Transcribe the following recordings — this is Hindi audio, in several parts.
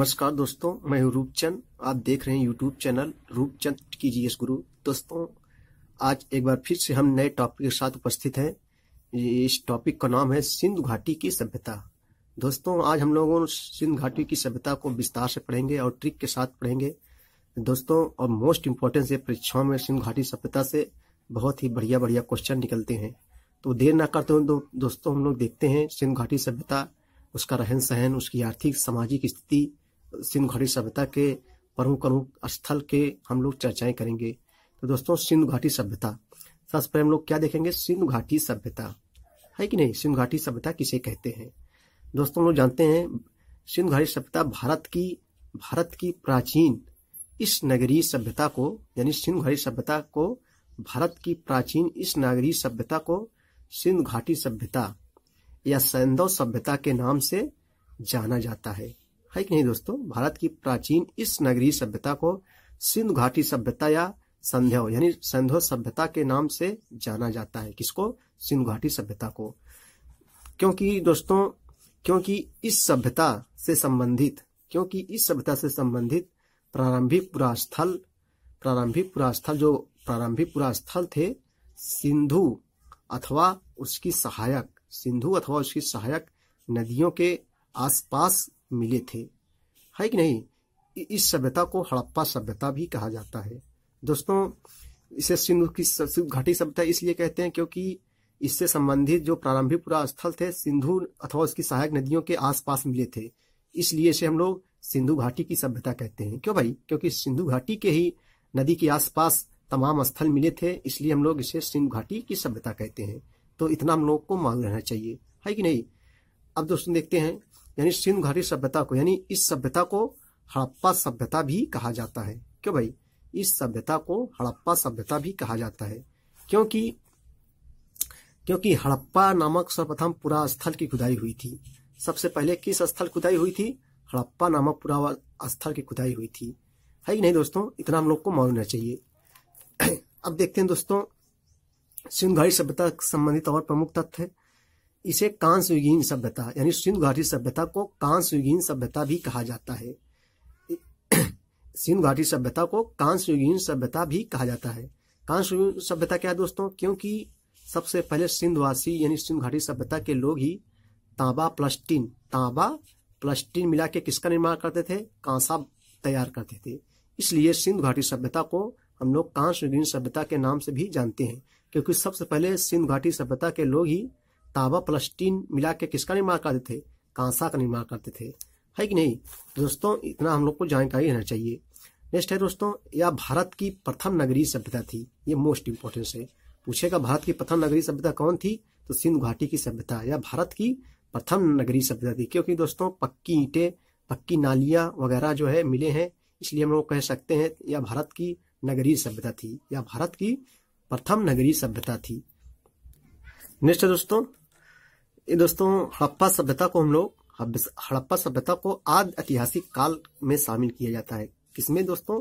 नमस्कार दोस्तों मैं हूं रूपचंद आप देख रहे हैं यूट्यूब चैनल रूपचंद की जीएस गुरु दोस्तों आज एक बार फिर से हम नए टॉपिक के साथ उपस्थित हैं इस टॉपिक का नाम है सिंधु घाटी की सभ्यता दोस्तों आज हम लोगों सिंधु घाटी की सभ्यता को विस्तार से पढ़ेंगे और ट्रिक के साथ पढ़ेंगे दोस्तों और मोस्ट इम्पोर्टेंट से परीक्षाओं में सिंधु घाटी सभ्यता से बहुत ही बढ़िया बढ़िया क्वेश्चन निकलते हैं तो देर ना करते हुए दोस्तों हम लोग देखते हैं सिंधु घाटी सभ्यता उसका रहन सहन उसकी आर्थिक सामाजिक स्थिति सिंधु घाटी सभ्यता के प्रमुख प्रमुख स्थल के हम लोग चर्चाएं करेंगे तो दोस्तों सिंधु घाटी सभ्यता सबसे पहले हम लोग क्या देखेंगे सिंधु घाटी सभ्यता है कि नहीं सिंधु घाटी सभ्यता किसे कहते हैं दोस्तों हम लोग जानते हैं सिंधु घाटी सभ्यता भारत की भारत की प्राचीन इस नगरीय सभ्यता को यानी सिंधु घाटी सभ्यता को भारत की प्राचीन इस नगरीय सभ्यता को सिंधु घाटी सभ्यता या सैंदव सभ्यता के नाम से जाना जाता है है कि नहीं दोस्तों भारत की प्राचीन इस नगरीय सभ्यता को सिंधु घाटी सभ्यता या संध्या यानी संध्यो सभ्यता के नाम से जाना जाता है किसको सिंधु घाटी सभ्यता को क्योंकि दोस्तों क्योंकि इस सभ्यता से संबंधित क्योंकि इस सभ्यता से संबंधित प्रारंभिक पुरास्थल प्रारंभिक पुरास्थल जो प्रारंभिक पुरास्थल थे सिंधु अथवा उसकी सहायक सिंधु अथवा उसकी सहायक नदियों के आसपास मिले थे है कि नहीं इस सभ्यता को हड़प्पा सभ्यता भी कहा जाता है दोस्तों इसे सिंधु की घाटी सभ्यता इसलिए कहते हैं क्योंकि इससे संबंधित जो प्रारंभिक पूरा स्थल थे सिंधु अथवा उसकी सहायक नदियों के आसपास मिले थे इसलिए इसे हम लोग सिंधु घाटी की सभ्यता कहते हैं क्यों भाई क्योंकि सिंधु घाटी के ही नदी के आसपास तमाम स्थल मिले थे इसलिए हम लोग इसे सिंधु घाटी की सभ्यता कहते हैं तो इतना हम लोग को मांग रहना चाहिए है कि नहीं अब दोस्तों देखते हैं यानी सिंधु घाटी सभ्यता को यानी इस सभ्यता को हड़प्पा सभ्यता भी कहा जाता है क्यों भाई इस सभ्यता को हड़प्पा सभ्यता भी कहा जाता है क्योंकि क्योंकि हड़प्पा नामक सर्वप्रथम पूरा स्थल की खुदाई हुई थी सबसे पहले किस स्थल खुदाई हुई थी हड़प्पा नामक पूरा स्थल की खुदाई हुई थी है ही नहीं दोस्तों इतना हम लोग को मालूम चाहिए अब देखते हैं दोस्तों सिंधु घाटी सभ्यता संबंधित और प्रमुख तथ्य इसे कांस्युगीन सभ्यता यानी सिंधु घाटी सभ्यता को कांस्युगीन सभ्यता भी कहा जाता है सिंधु घाटी सभ्यता को कांस्युगीन सभ्यता भी कहा जाता है कांस्युगीन सभ्यता क्या है दोस्तों क्योंकि सबसे पहले सिंधुवासी यानी सिंधु घाटी सभ्यता के लोग ही तांबा प्लस्टीन तांबा प्लस्टीन मिला के किसका निर्माण करते थे कांसा तैयार करते थे इसलिए सिंधु घाटी सभ्यता को हम लोग कांस्युगीन सभ्यता के नाम से भी जानते हैं क्योंकि सबसे पहले सिंधु घाटी सभ्यता के लोग ही तांबा प्लस टीन मिला के किसका निर्माण करते थे कांसा का निर्माण करते थे है कि नहीं दोस्तों इतना हम लोग को जानकारी रहना चाहिए नेक्स्ट है दोस्तों यह भारत की प्रथम नगरीय सभ्यता थी ये मोस्ट इम्पोर्टेंस है पूछेगा भारत की प्रथम नगरीय सभ्यता कौन थी तो सिंधु घाटी की सभ्यता या भारत की प्रथम नगरीय सभ्यता थी क्योंकि दोस्तों पक्की ईंटें पक्की नालियां वगैरह जो है मिले हैं इसलिए हम लोग कह सकते हैं यह भारत की नगरीय सभ्यता थी या भारत की प्रथम नगरीय सभ्यता थी नेक्स्ट दोस्तों ये दोस्तों हड़प्पा सभ्यता को हम लोग हड़प्पा सभ्यता को आद ऐतिहासिक काल में शामिल किया जाता है किसमें दोस्तों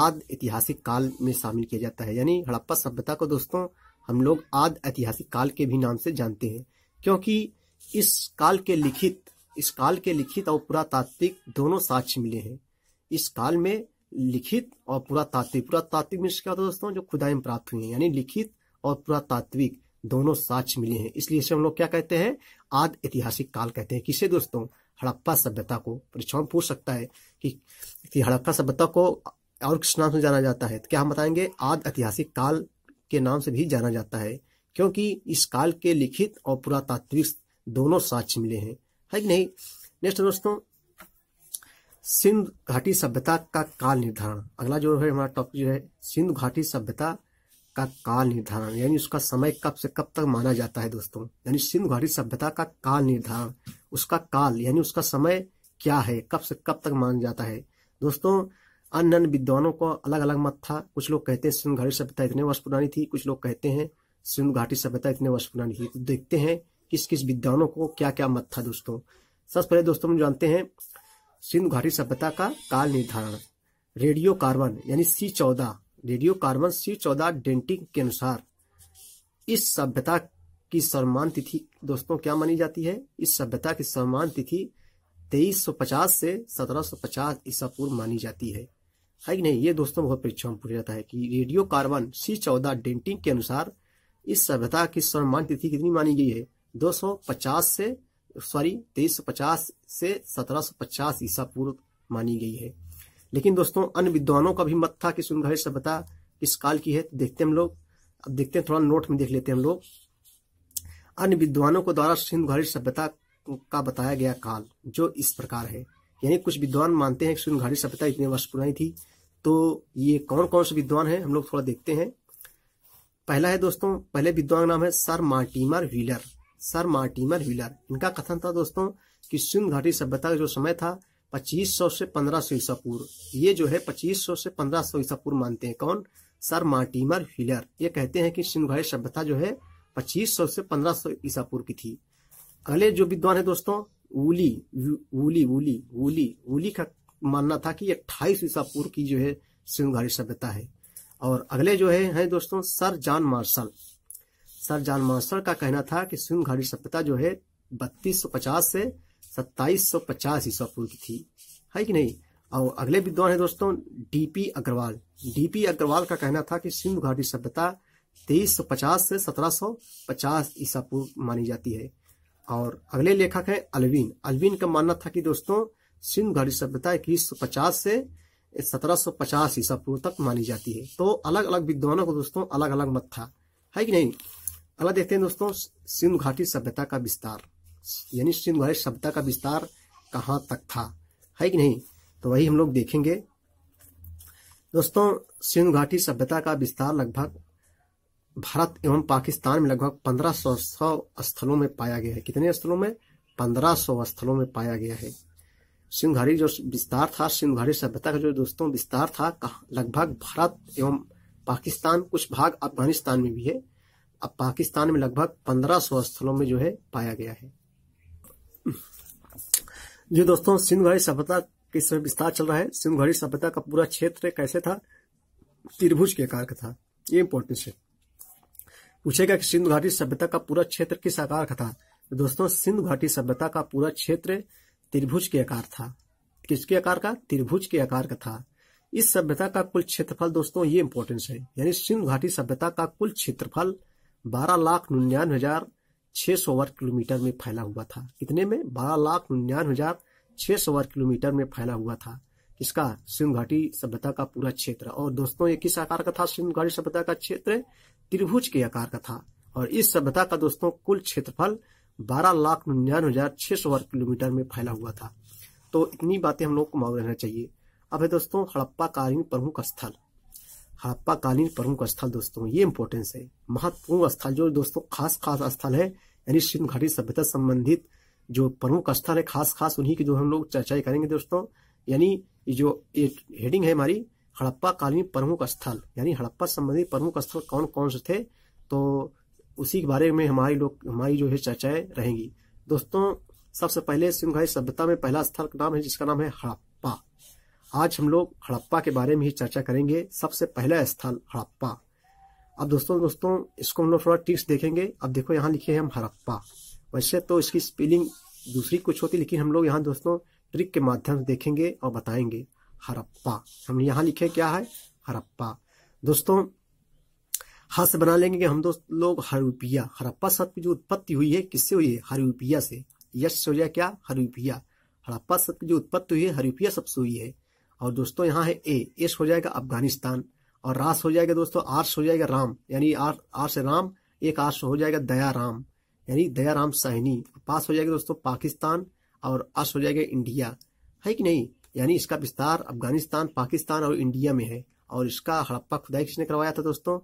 आद ऐतिहासिक काल में शामिल किया जाता है यानी हड़प्पा सभ्यता को दोस्तों हम लोग आद ऐतिहासिक काल के भी नाम से जानते हैं क्योंकि इस काल के लिखित इस काल के लिखित और पुरातात्विक दोनों साक्ष्य मिले हैं इस काल में लिखित और पुरातात्विक पुरातात्विक मीन्स क्या होता है दोस्तों जो में प्राप्त हुई हैं यानी लिखित और पुरातात्विक दोनों साक्ष मिले हैं इसलिए इसे हम लोग क्या कहते हैं आदि ऐतिहासिक काल कहते हैं किसे दोस्तों हड़प्पा सभ्यता को परीक्षा में पूछ सकता है कि हड़प्पा सभ्यता को और किस नाम से जाना जाता है तो क्या हम बताएंगे आदि ऐतिहासिक काल के नाम से भी जाना जाता है क्योंकि इस काल के लिखित और पुरातात्विक दोनों साक्ष्य मिले हैं है कि नहीं नेक्स्ट दोस्तों सिंधु घाटी सभ्यता का काल निर्धारण अगला जो है हमारा टॉपिक जो है सिंधु घाटी सभ्यता का काल निर्धारण यानी उसका समय कब से कब तक माना जाता है दोस्तों यानी सिंधु घाटी सभ्यता का काल निर्धारण उसका काल यानी उसका समय क्या है कब से कब तक माना जाता है दोस्तों अन्य अन्य विद्वानों को अलग अलग मत था कुछ लोग कहते हैं सिंधु घाटी सभ्यता इतने वर्ष पुरानी थी कुछ लोग कहते हैं सिंधु घाटी सभ्यता इतने वर्ष पुरानी थी तो देखते हैं किस किस विद्वानों को क्या क्या मत था दोस्तों सबसे पहले दोस्तों हम जानते हैं सिंधु घाटी सभ्यता का काल निर्धारण रेडियो कार्बन यानी सी चौदह रेडियो कार्बन सी चौदह डेंटिंग के अनुसार इस सभ्यता की सम्मान तिथि दोस्तों क्या मानी जाती है इस सभ्यता की सम्मान तिथि 2350 से 1750 ईसा पूर्व मानी जाती है है कि नहीं ये दोस्तों बहुत परीक्षा में पूछा जाता है कि रेडियो कार्बन सी चौदह डेंटिंग के अनुसार इस सभ्यता की सम्मान तिथि कितनी मानी गई है 250 से सॉरी 2350 से 1750 ईसा पूर्व मानी गई है लेकिन दोस्तों अन्य विद्वानों का भी मत था कि सुनहरी सभ्यता किस काल की है तो देखते हम लोग अब देखते हैं थोड़ा नोट में देख लेते हैं हम लोग अन्य विद्वानों को द्वारा घाटी सभ्यता का बताया गया काल जो इस प्रकार है यानी कुछ विद्वान मानते हैं कि घाटी सभ्यता इतने वर्ष पुरानी थी तो ये कौन कौन से विद्वान है हम लोग थोड़ा देखते हैं पहला है दोस्तों पहले विद्वान का नाम है sir Mortimer Wheeler sir Mortimer Wheeler इनका कथन था दोस्तों कि सिंधु घाटी सभ्यता का जो समय था 2500 से 1500 ईसा पूर्व ये जो है 2500 से 1500 ईसा पूर्व मानते हैं कौन सर मार्टिमर हिलर ये कहते हैं कि सिंघाई सभ्यता जो है 2500 से 1500 ईसा पूर्व की थी अगले जो विद्वान है दोस्तों Woolley Woolley Woolley Woolley Woolley का मानना था कि अट्ठाईस ईसा पूर्व की जो है सिंघाई सभ्यता है और अगले जो है है दोस्तों sir John Marshall sir John Marshall का कहना था कि सिंह घाटी सभ्यता जो है बत्तीस से सत्ताईस सौ पचास ईसा पूर्व की थी है कि नहीं और अगले विद्वान है दोस्तों डीपी अग्रवाल डीपी अग्रवाल का कहना था कि सिंधु घाटी सभ्यता 2350 से 1750 ईसा पूर्व मानी जाती है और अगले लेखक हैं अलविन अलविन का मानना था कि दोस्तों सिंधु घाटी सभ्यता इक्कीस से 1750 ईसा पूर्व तक मानी जाती है तो अलग अलग विद्वानों को दोस्तों अलग अलग मत था है कि नहीं अगला देखते हैं दोस्तों सिंधु घाटी सभ्यता का विस्तार यानी सिंहगणेश सभ्यता का विस्तार कहाँ तक था है कि नहीं तो वही हम लोग देखेंगे दोस्तों सिंधु घाटी सभ्यता का विस्तार लगभग भारत एवं पाकिस्तान में लगभग पंद्रह सौ स्थलों में पाया गया है कितने स्थलों में पंद्रह सौ स्थलों में पाया गया है घाटी जो विस्तार था घाटी सभ्यता का जो दोस्तों विस्तार था लगभग भारत एवं पाकिस्तान कुछ भाग अफगानिस्तान में भी है अब पाकिस्तान में लगभग पंद्रह सौ स्थलों में जो है पाया गया है जी दोस्तों सिंधु घड़ी सभ्यता के समय विस्तार चल रहा है सिंधु घड़ी सभ्यता का पूरा क्षेत्र कैसे था त्रिभुज के आकार का था ये इम्पोर्टेंस है पूछेगा कि सिंधु घाटी सभ्यता का पूरा क्षेत्र किस आकार का था दोस्तों सिंधु घाटी सभ्यता का पूरा क्षेत्र त्रिभुज के आकार था किसके आकार का त्रिभुज के आकार का था इस सभ्यता का कुल क्षेत्रफल दोस्तों ये इम्पोर्टेंस है यानी सिंधु घाटी सभ्यता का कुल क्षेत्रफल बारह लाख निन्यानवे हजार छह सौ वर्ग किलोमीटर में फैला हुआ था कितने में बारह लाख निन्यानवे हजार छह सौ वर्ग किलोमीटर में फैला हुआ था किसका सिंधु घाटी सभ्यता का पूरा क्षेत्र और दोस्तों ये किस आकार का था सिंधु घाटी सभ्यता का क्षेत्र त्रिभुज के आकार का था और इस सभ्यता का दोस्तों कुल क्षेत्रफल बारह लाख निन्यानवे हजार छह सौ वर्ग किलोमीटर में फैला हुआ था तो इतनी बातें हम लोग को मालूम रहना चाहिए अब है दोस्तों हड़प्पा कालीन प्रमुख स्थल आपातकालीन प्रमुख स्थल दोस्तों ये इम्पोर्टेंस है महत्वपूर्ण स्थल जो दोस्तों खास खास स्थल है यानी सिंध घाटी सभ्यता संबंधित जो प्रमुख स्थल है खास खास उन्हीं की जो हम लोग चर्चाएं करेंगे दोस्तों यानी जो हेडिंग है हमारी हड़प्पा कालीन प्रमुख स्थल यानी हड़प्पा संबंधित प्रमुख स्थल कौन कौन से थे तो उसी के बारे में हमारी लोग हमारी जो है चर्चाएं रहेंगी दोस्तों सबसे पहले सिंह सभ्यता में पहला स्थल का नाम है जिसका नाम है हड़प्पा आज हम लोग हड़प्पा के बारे में ही चर्चा करेंगे सबसे पहला स्थल हड़प्पा अब दोस्तों दोस्तों इसको हम लोग थोड़ा टिक्स देखेंगे अब देखो यहाँ लिखे हैं हम हड़प्पा वैसे तो इसकी स्पेलिंग दूसरी कुछ होती लेकिन हम लोग यहाँ दोस्तों ट्रिक के माध्यम से देखेंगे और बताएंगे हड़प्पा हम यहाँ लिखे क्या है हड़प्पा दोस्तों हाथ से बना लेंगे हम दोस्त लोग हरूपिया हड़प्पा शब्द की जो उत्पत्ति हुई है किससे हुई है हरूपिया से यश हो जाए क्या हरूपिया हड़प्पा शब्द की जो उत्पत्ति हुई है हरूपिया शब्द से हुई है और दोस्तों यहाँ है ए एस हो जाएगा अफगानिस्तान और रास हो जाएगा दोस्तों आर्स हो जाएगा राम यानी आर आर से राम एक आर्स हो जाएगा दया राम यानी दया राम सहनी पास हो जाएगा दोस्तों पाकिस्तान और अस हो जाएगा इंडिया है कि नहीं यानी इसका विस्तार अफगानिस्तान पाकिस्तान और इंडिया में है और इसका हड़प्पा खुदाई किसने करवाया था दोस्तों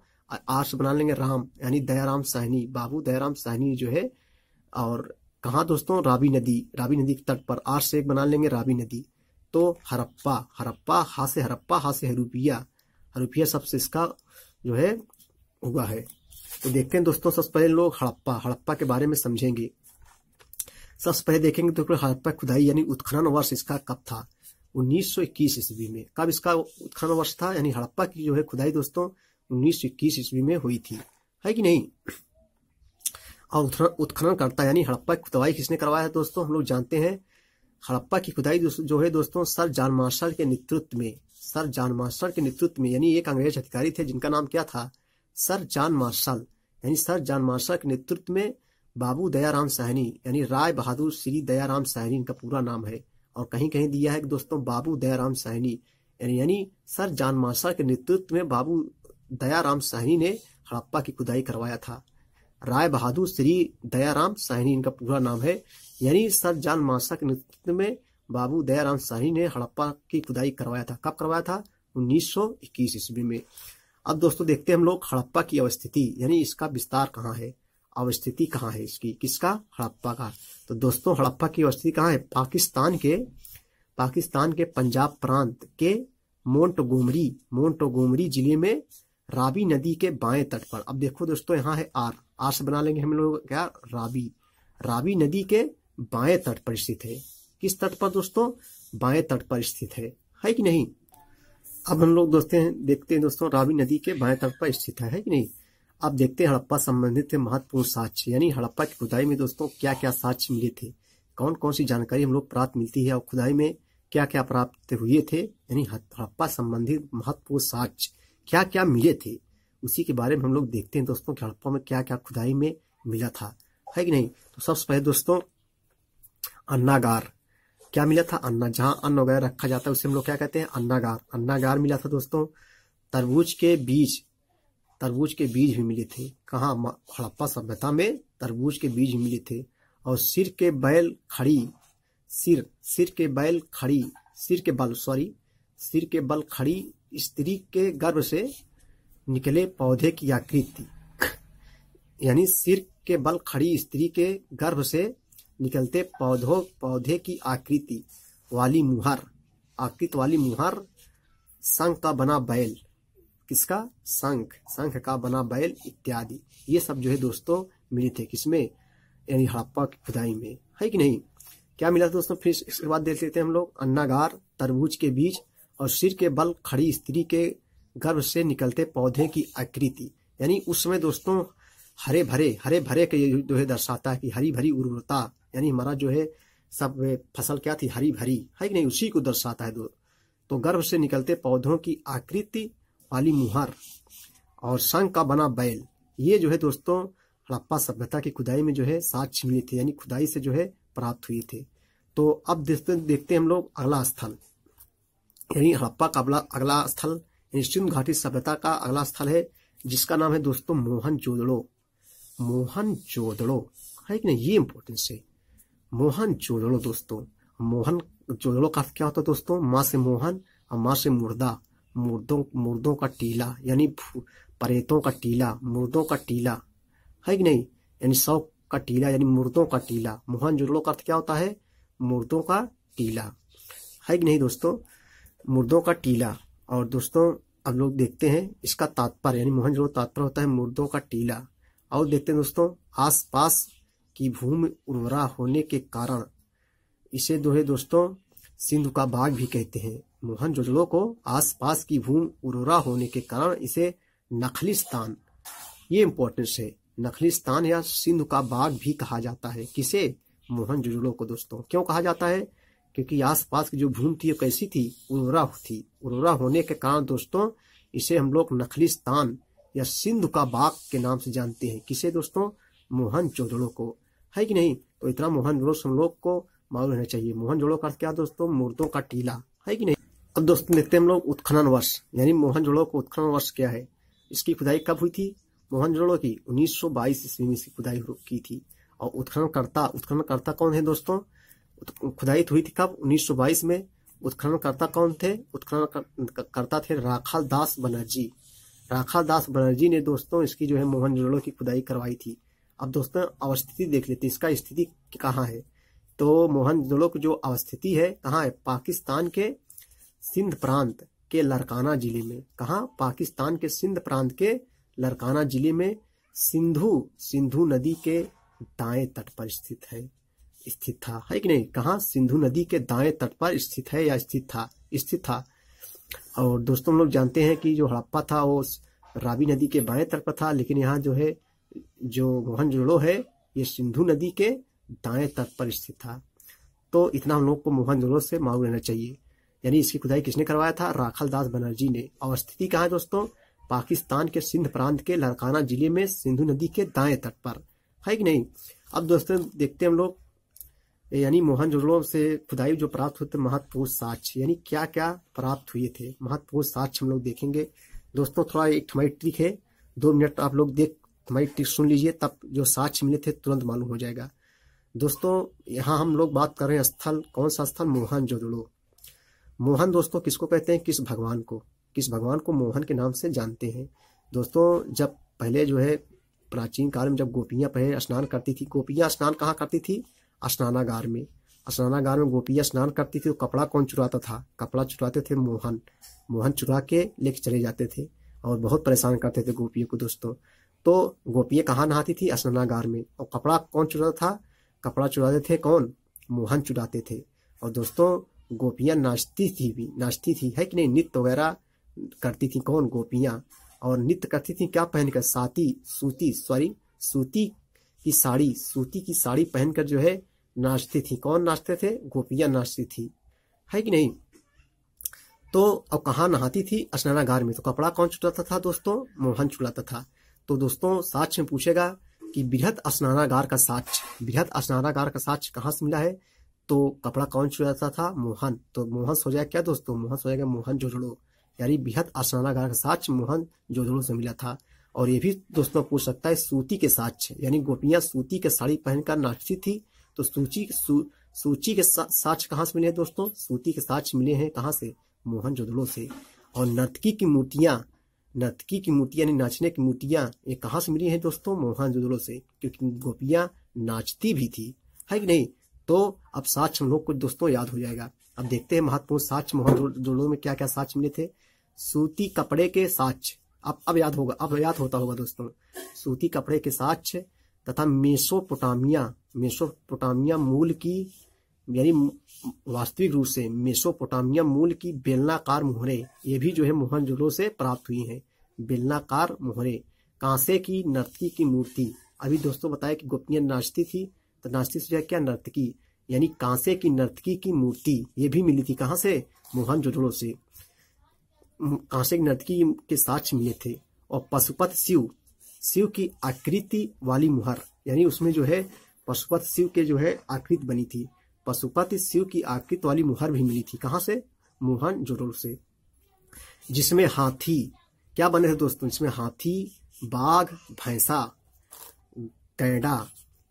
आर्स बना लेंगे राम यानी दयाराम सहनी बाबू दयाराम सहनी जो है और कहा दोस्तों रावी नदी रावी नदी के तट पर आर्स एक बना लेंगे रावी नदी तो हरप्पा हरप्पा हास हरप्पा हास हरूपिया हरूपिया सबसे इसका जो है हुआ है तो देखते हैं दोस्तों सबसे पहले लोग हड़प्पा हड़प्पा के बारे में समझेंगे सबसे पहले देखेंगे तो हड़प्पा खुदाई यानी उत्खनन वर्ष इसका कब था 1921 ईस्वी में कब इसका उत्खनन वर्ष था यानी हड़प्पा की जो है खुदाई दोस्तों 1921 ईस्वी में हुई थी है कि नहीं और उत्खनन करता यानी हड़प्पा की खुदवाई किसने करवाया है दोस्तों हम लोग जानते हैं हड़प्पा की खुदाई जो है दोस्तों सर जॉन मार्शल के नेतृत्व में सर जॉन मार्शल के नेतृत्व में यानी एक अंग्रेज अधिकारी थे जिनका नाम क्या था सर जॉन मार्शल यानी सर जॉन मार्शल के नेतृत्व में बाबू दयाराम सहनी यानी राय बहादुर श्री दयाराम सहनी इनका पूरा नाम है और कहीं कहीं दिया है कि दोस्तों बाबू दयाराम सहनी यानी सर जॉन मार्शल के नेतृत्व में बाबू दयाराम सहनी ने हड़प्पा की खुदाई करवाया था राय बहादुर श्री दयाराम साहनी इनका पूरा नाम है यानी सर जान मासा के नेतृत्व में बाबू दयाराम साहनी ने हड़प्पा की खुदाई करवाया था कब करवाया था 1921 ईस्वी में अब दोस्तों देखते हैं हम लोग हड़प्पा की अवस्थिति यानी इसका विस्तार कहाँ है अवस्थिति कहाँ है इसकी किसका हड़प्पा का तो दोस्तों हड़प्पा की अवस्थिति कहाँ है पाकिस्तान के पाकिस्तान के पंजाब प्रांत के मोन्टगोमरी मोन्टगोमरी जिले में रावी नदी के बाएं तट पर अब देखो दोस्तों यहाँ है आर आर से बना लेंगे हम लोग क्या रावी रावी नदी के बाएं तट पर स्थित है किस तट पर दोस्तों बाएं तट पर स्थित है है कि नहीं अब हम लोग दोस्तों देखते हैं दोस्तों रावी नदी के बाएं तट पर स्थित है, है कि नहीं अब देखते हैं हड़प्पा संबंधित महत्वपूर्ण साक्ष्य यानी हड़प्पा की खुदाई में दोस्तों क्या क्या साक्ष्य मिले थे कौन कौन सी जानकारी हम लोग प्राप्त मिलती है और खुदाई में क्या क्या प्राप्त हुए थे यानी हड़प्पा संबंधित महत्वपूर्ण साक्ष्य क्या क्या मिले थे उसी के बारे में हम लोग देखते हैं दोस्तों कि हड़प्पा में क्या क्या खुदाई में मिला था है कि नहीं तो सबसे पहले दोस्तों अन्नागार क्या मिला था अन्ना जहां अन्न वगैरह रखा जाता है उसे हम लोग क्या कहते हैं अन्नागार अन्नागार मिला था दोस्तों तरबूज के बीज तरबूज के बीज भी मिले थे कहाँ हड़प्पा सभ्यता में तरबूज के बीज मिले थे और सिर के बैल खड़ी सिर सिर के बैल खड़ी सिर के बल सॉरी सिर के बल खड़ी स्त्री के गर्भ से निकले पौधे की आकृति यानी सिर के बल खड़ी स्त्री के गर्भ से निकलते पौधों पौधे की आकृति वाली मुहर आकृति वाली मुहर संघ का बना बैल किसका संघ संघ का बना बैल इत्यादि ये सब जो है दोस्तों मिले थे किसमें यानी हड़प्पा की खुदाई में है कि नहीं क्या मिला था दोस्तों फिर इसके बाद देख लेते हैं हम लोग अन्नागार तरबूज के बीज और सिर के बल खड़ी स्त्री के गर्भ से निकलते पौधे की आकृति यानी उस समय दोस्तों हरे भरे हरे भरे के जो है दर्शाता है कि हरी भरी उर्वरता यानी हमारा जो है सब फसल क्या थी हरी भरी है कि नहीं उसी को दर्शाता है दो तो गर्भ से निकलते पौधों की आकृति वाली मुहर और संघ का बना बैल ये जो है दोस्तों हड़प्पा सभ्यता की खुदाई में जो है साक्ष्य मिले थे यानी खुदाई से जो है प्राप्त हुए थे तो अब देखते देखते हम लोग अगला स्थल यानी हड़प्पा का अगला अगला स्थल एशियन घाटी सभ्यता का अगला स्थल है जिसका नाम है दोस्तों मोहन जोदड़ो मोहन जोदड़ो है कि नहीं ये इंपॉर्टेंस है मोहन जोदड़ो दोस्तों मोहन जोदड़ो का क्या होता है दोस्तों माँ से मोहन और माँ से मुर्दा मुर्दों मुर्दों का टीला यानी परेतों का टीला मुर्दों का टीला है कि नहीं यानी सौ का टीला यानी मुर्दों का टीला मोहन जोदड़ो का अर्थ क्या होता है मुर्दों का टीला है कि नहीं दोस्तों मुर्दों का टीला और दोस्तों अब लोग देखते हैं इसका तात्पर्य यानी मोहनजोरो तात्पर्य होता है मुर्दों का टीला और देखते हैं दोस्तों आसपास की भूमि उर्वरा होने के कारण इसे जो है दोस्तों सिंधु का बाग भी कहते हैं मोहनजोदड़ो को आसपास की भूमि उर्वरा होने के कारण इसे नखलिस्तान ये इम्पोर्टेंस है नखलिस्तान या सिंधु का बाग भी कहा जाता है किसे मोहनजोदड़ो को दोस्तों क्यों कहा जाता है क्योंकि आसपास की जो भूमि थी कैसी थी उर्वरा थी उर्वरा होने के कारण दोस्तों इसे हम लोग नखलिस्तान या सिंधु का बाग के नाम से जानते हैं किसे दोस्तों मोहन जोदड़ो को है कि नहीं तो इतना मोहन जोड़ो हम लोग को मालूम रहना चाहिए मोहन जोड़ो का क्या दोस्तों मुर्दों का टीला है कि नहीं अब दोस्तों देखते हैं हम लोग उत्खनन वर्ष यानी मोहन जोड़ो को उत्खनन वर्ष क्या है इसकी खुदाई कब हुई थी मोहन जोड़ो की बाईस ईस्वी में इसकी खुदाई की थी और उत्खनन करता उत्खनन करता कौन है दोस्तों खुदाई हुई थी कब 1922 में उत्खननकर्ता कौन थे उत्खनन करता थे राखाल दास बनर्जी राखाल दास बनर्जी ने दोस्तों इसकी जो है मोहनजोड़ो की खुदाई करवाई थी अब दोस्तों अवस्थिति देख लेते इसका स्थिति कहाँ है तो मोहनजोड़ो की जो अवस्थिति है कहाँ है पाकिस्तान के सिंध प्रांत के लरकाना जिले में कहा पाकिस्तान के सिंध प्रांत के लरकाना जिले में सिंधु सिंधु नदी के दाएं तट पर स्थित है स्थित था है कि नहीं कहा सिंधु नदी के दाएं तट पर स्थित है या स्थित था स्थित था और दोस्तों हम लोग जानते हैं कि जो हड़प्पा था वो रावी नदी के बाएं तट पर था लेकिन यहाँ जो है जो जोड़ो है ये सिंधु नदी के दाएं तट पर स्थित था तो इतना हम लोग को जोड़ो से मालूम रहना चाहिए यानी इसकी खुदाई किसने करवाया था राखल दास बनर्जी ने और स्थिति कहा दोस्तों पाकिस्तान के सिंध प्रांत के लड़काना जिले में सिंधु नदी के दाएं तट पर है कि नहीं अब दोस्तों देखते हम लोग यानी मोहनजोदड़ो से खुदाई जो प्राप्त हुए थे महत्वपूर्ण साक्ष्य यानी क्या क्या प्राप्त हुए थे महत्वपूर्ण साक्ष हम लोग देखेंगे दोस्तों थोड़ा एक हमारी ट्रिक है दो मिनट आप लोग देख हमारी ट्रिक सुन लीजिए तब जो साक्ष मिले थे तुरंत मालूम हो जाएगा दोस्तों यहाँ हम लोग बात कर रहे हैं स्थल कौन सा स्थल मोहन जोदड़ो मोहन दोस्तों किसको कहते हैं किस भगवान को किस भगवान को मोहन के नाम से जानते हैं दोस्तों जब पहले जो है प्राचीन काल में जब गोपियाँ पहले स्नान करती थी गोपियां स्नान कहाँ करती थी स्नानागार में स्नानागार में गोपियाँ स्नान करती थी तो कपड़ा कौन चुराता था कपड़ा चुराते थे मोहन मोहन चुरा के लेके चले जाते थे और बहुत परेशान करते थे गोपियों को दोस्तों तो गोपियाँ कहाँ नहाती थी स्नानागार में और कपड़ा कौन चुराता था कपड़ा चुराते थे कौन मोहन चुराते थे और दोस्तों गोपियाँ नाचती थी भी नाचती थी है कि नहीं नृत्य वगैरह करती थी कौन गोपियाँ और नृत्य करती थी क्या पहनकर साती सूती सॉरी सूती की साड़ी सूती की साड़ी पहनकर जो है नाचती थी कौन नाचते थे गोपियां नाचती थी है कि नहीं तो अब कहाँ नहाती थी स्नानागार में तो कपड़ा कौन चुटाता था दोस्तों मोहन चुटाता था तो दोस्तों साक्ष में पूछेगा कि बृहद स्नानागार का साक्ष बृहद स्नानागार का साक्ष कहाँ से मिला है तो कपड़ा कौन चुटाता था मोहन तो मोहन सो जाएगा क्या दोस्तों मोहन सो जाएगा मोहन जोजड़ो यानी बृहद स्नानागार का साक्ष मोहन जोजड़ो से मिला था और ये भी दोस्तों पूछ सकता है सूती के साक्ष यानी गोपियां सूती के साड़ी पहनकर नाचती थी तो सूची सू, सूची के सा, साक्ष कहाँ से मिले हैं दोस्तों सूती के साक्ष मिले हैं कहाँ से मोहन जोदड़ो से और नर्तकी की मूर्तियां नर्तकी की मूर्तियां यानी नाचने की मूर्तियां ये कहाँ से मिली हैं दोस्तों मोहन जोदड़ो से क्योंकि गोपियां नाचती भी थी है कि नहीं तो अब साक्ष हम लोग को दोस्तों याद हो जाएगा अब देखते हैं महत्वपूर्ण साक्ष मोहन जोदड़ो में क्या क्या साक्ष मिले थे सूती कपड़े के साक्ष अब अब याद होगा अब याद होता होगा दोस्तों सूती कपड़े के साक्ष तथा मेसोपोटामिया मेसोपोटामिया मूल की यानी वास्तविक रूप से मेसोपोटामिया मूल की बेलनाकार मोहरे ये भी जो है मोहनजोलो से प्राप्त हुई है बेलनाकार मोहरे कांसे की नर्तकी की मूर्ति अभी दोस्तों बताया कि गोपनीय नाश्ती थी तो नाश्ती से क्या नर्तकी यानी कांसे की नर्तकी की मूर्ति ये भी मिली थी कहाँ से मोहनजोलो से कांसे की नर्तकी के साक्ष मिले थे और पशुपत शिव शिव की आकृति वाली मुहर यानी उसमें जो है पशुपत शिव के जो है आकृत बनी थी पशुपति शिव की आकृत वाली मुहर भी मिली थी कहा से मोहन जोडोल से जिसमें हाथी क्या बने थे दोस्तों जिसमें हाथी बाघ भैंसा कैडा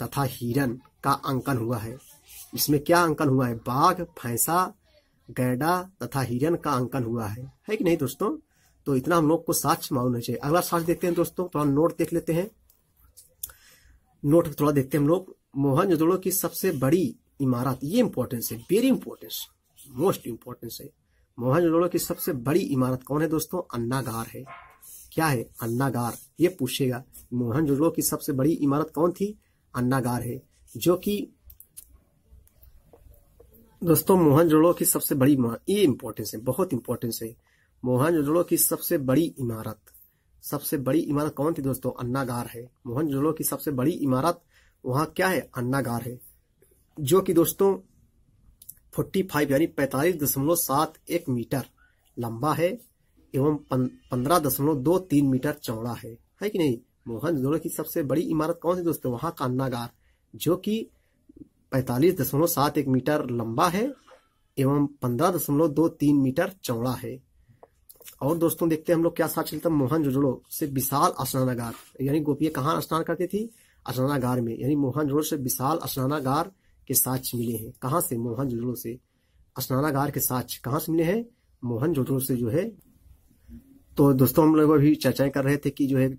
तथा हिरन का अंकन हुआ है इसमें क्या अंकन हुआ है बाघ भैंसा गैडा तथा हिरन का अंकन हुआ है है कि नहीं दोस्तों तो इतना हम लोग को साक्ष मालूम चाहिए अगला साक्ष देखते हैं दोस्तों थोड़ा नोट देख लेते हैं नोट थोड़ा देखते हैं हम लोग मोहनजोदड़ो की सबसे बड़ी इमारत ये इंपॉर्टेंस है वेरी इंपॉर्टेंस मोस्ट इंपॉर्टेंस है मोहनजोदड़ो की सबसे बड़ी इमारत कौन है दोस्तों अन्नागार है क्या है अन्नागार ये पूछेगा मोहनजोदड़ो की सबसे बड़ी इमारत कौन थी अन्नागार है जो कि दोस्तों मोहनजोदड़ो की सबसे बड़ी ये इंपॉर्टेंस है बहुत इंपॉर्टेंस है मोहनजोदड़ो की सबसे बड़ी इमारत सबसे बड़ी इमारत कौन थी दोस्तों अन्नागार है मोहनजोदड़ो की सबसे बड़ी इमारत वहां क्या है अन्नागार है जो कि दोस्तों 45 यानी पैतालीस दशमलव सात एक मीटर लंबा है एवं पंद्रह दशमलव दो तीन मीटर चौड़ा है है कि नहीं मोहन मोहनजोदड़ो की सबसे बड़ी इमारत कौन सी दोस्तों वहां का अन्नागार जो कि पैतालीस दशमलव सात एक मीटर लंबा है एवं पंद्रह दशमलव दो तीन मीटर चौड़ा है और दोस्तों देखते हैं हम लोग क्या साथ चलता मोहन जोजड़ो से विशाल स्नानागार यानी गोपिया कहाँ स्नान करती थी असनानागार में यानी मोहनजोड़ो से विशाल असनागार के साक्ष मिले हैं कहाँ से मोहनजोड़ो से स्नानागार के साक्ष कहाँ से मिले हैं मोहन जोदड़ो से जो है तो दोस्तों हम लोग अभी चर्चाएं कर रहे थे कि जो है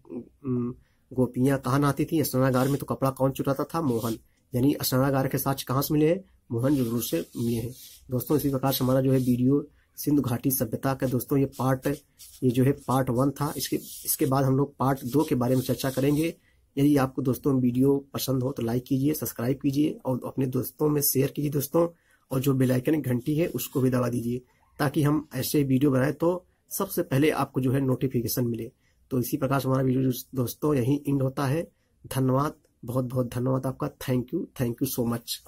गोपियां कहाँ नहाती थी असनानागार में तो कपड़ा कौन चुराता था मोहन यानी स्नानागार के साक्ष कहाँ से मिले हैं मोहन जोदड़ो से मिले हैं दोस्तों इसी प्रकार से हमारा जो है वीडियो सिंधु घाटी सभ्यता का दोस्तों ये पार्ट ये जो है पार्ट वन था इसके इसके बाद हम लोग पार्ट दो के बारे में चर्चा करेंगे यदि आपको दोस्तों वीडियो पसंद हो तो लाइक कीजिए सब्सक्राइब कीजिए और अपने दोस्तों में शेयर कीजिए दोस्तों और जो बेलाइकन घंटी है उसको भी दबा दीजिए ताकि हम ऐसे वीडियो बनाए तो सबसे पहले आपको जो है नोटिफिकेशन मिले तो इसी प्रकार से हमारा वीडियो दोस्तों यहीं इंड होता है धन्यवाद बहुत बहुत धन्यवाद आपका thank you thank you so much